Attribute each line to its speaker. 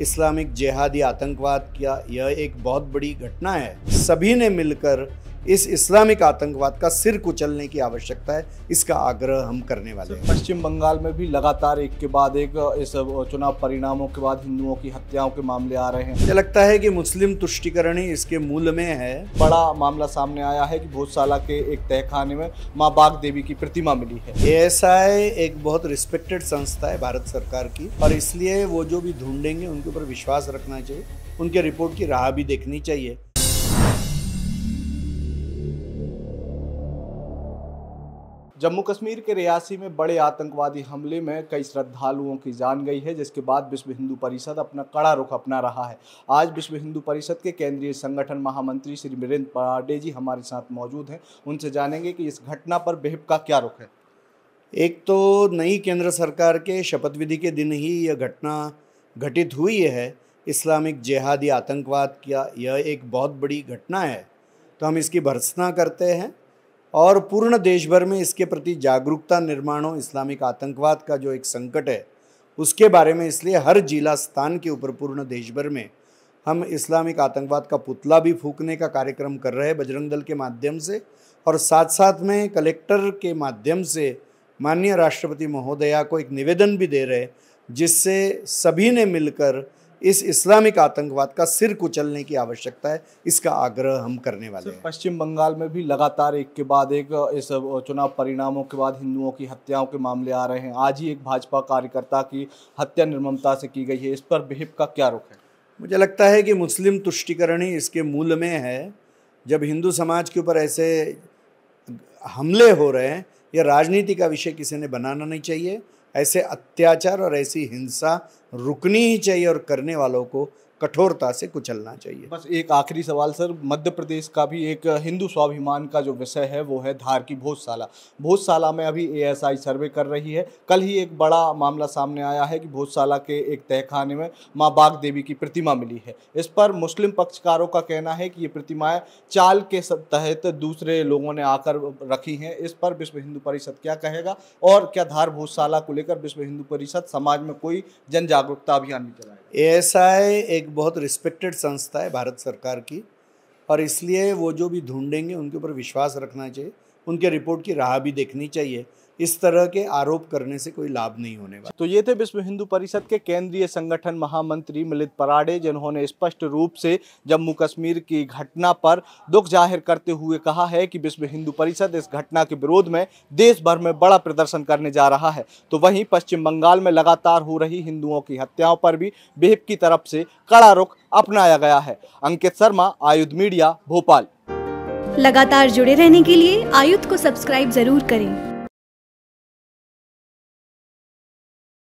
Speaker 1: Islamic जिहादी आतंकवाद का यह एक बहुत बड़ी घटना है सभी ने मिलकर इस इस्लामिक आतंकवाद का सिर कुचलने की आवश्यकता है इसका आग्रह हम करने
Speaker 2: वाले हैं पश्चिम बंगाल में भी लगातार एक के बाद एक इस चुनाव परिणामों के बाद हिंदुओं की हत्याओं के मामले आ रहे हैं मुझे लगता है कि मुस्लिम तुष्टिकरण ही इसके मूल में है बड़ा मामला सामने आया है कि भोजशाला के एक तहखाने में माँ बाग देवी की प्रतिमा मिली है
Speaker 1: ए एक बहुत रिस्पेक्टेड संस्था है भारत सरकार की और इसलिए वो जो भी ढूंढेंगे उनके ऊपर विश्वास रखना चाहिए उनके रिपोर्ट की राह भी देखनी चाहिए
Speaker 2: जम्मू कश्मीर के रियासी में बड़े आतंकवादी हमले में कई श्रद्धालुओं की जान गई है जिसके बाद विश्व हिंदू परिषद अपना कड़ा रुख अपना रहा है आज विश्व हिंदू परिषद के केंद्रीय संगठन महामंत्री श्री वीरेंद्र पांडे जी हमारे साथ मौजूद हैं उनसे जानेंगे कि इस घटना पर बेहब का क्या रुख है
Speaker 1: एक तो नई केंद्र सरकार के शपथ विधि के दिन ही यह घटना घटित हुई है इस्लामिक जिहादी आतंकवाद का यह एक बहुत बड़ी घटना है तो हम इसकी भर्सना करते हैं और पूर्ण देश भर में इसके प्रति जागरूकता निर्माण हो इस्लामिक आतंकवाद का जो एक संकट है उसके बारे में इसलिए हर जिला स्थान के ऊपर पूर्ण देश भर में हम इस्लामिक आतंकवाद का पुतला भी फूकने का कार्यक्रम कर रहे हैं बजरंग दल के माध्यम से और साथ साथ में कलेक्टर के माध्यम से माननीय राष्ट्रपति महोदया को एक निवेदन भी दे रहे जिससे सभी ने मिलकर इस इस्लामिक आतंकवाद का सिर कुचलने की आवश्यकता है इसका आग्रह हम करने वाले हैं
Speaker 2: पश्चिम बंगाल में भी लगातार एक के बाद एक इस चुनाव परिणामों के बाद हिंदुओं की हत्याओं के मामले आ रहे हैं आज ही एक भाजपा कार्यकर्ता की हत्या निर्ममता से की गई है इस पर बिहिप का क्या रुख है मुझे लगता है कि मुस्लिम तुष्टिकरण ही इसके मूल में है जब हिंदू
Speaker 1: समाज के ऊपर ऐसे हमले हो रहे हैं यह राजनीति का विषय किसी ने बनाना नहीं चाहिए ऐसे अत्याचार और ऐसी हिंसा रुकनी ही चाहिए और करने वालों को कठोरता से कुचलना चाहिए
Speaker 2: बस एक आखिरी सवाल सर मध्य प्रदेश का भी एक हिंदू स्वाभिमान का जो विषय है वो है धार की भोजशाला भोजशाला में अभी एएसआई सर्वे कर रही है कल ही एक बड़ा मामला सामने आया है कि भोजशाला के एक तहखाने में माँ बाग देवी की प्रतिमा मिली है इस पर मुस्लिम पक्षकारों का कहना है कि ये प्रतिमाएँ चाल के तहत दूसरे लोगों ने आकर रखी हैं इस पर विश्व हिंदू परिषद क्या कहेगा और क्या धार भोजशाला को लेकर विश्व हिंदू परिषद समाज में कोई जन जागरूकता अभियान भी चलाएगा ए
Speaker 1: एस आई एक बहुत रिस्पेक्टेड संस्था है भारत सरकार की और इसलिए वो जो भी ढूंढेंगे उनके ऊपर विश्वास रखना चाहिए उनके रिपोर्ट की राह भी देखनी चाहिए इस तरह के
Speaker 2: आरोप करने से कोई लाभ नहीं होने वाला तो ये थे विश्व हिंदू परिषद के केंद्रीय संगठन महामंत्री मिलित पराड़े जिन्होंने स्पष्ट रूप से जम्मू कश्मीर की घटना पर दुख जाहिर करते हुए कहा है कि विश्व हिंदू परिषद इस घटना के विरोध में देश भर में बड़ा प्रदर्शन करने जा रहा है तो वहीं पश्चिम बंगाल में लगातार हो रही हिंदुओं की हत्याओं पर भी बेहब की तरफ से कड़ा रुख अपनाया गया है अंकित शर्मा आयुध मीडिया भोपाल
Speaker 1: लगातार जुड़े रहने के लिए आयुध को सब्सक्राइब जरूर करें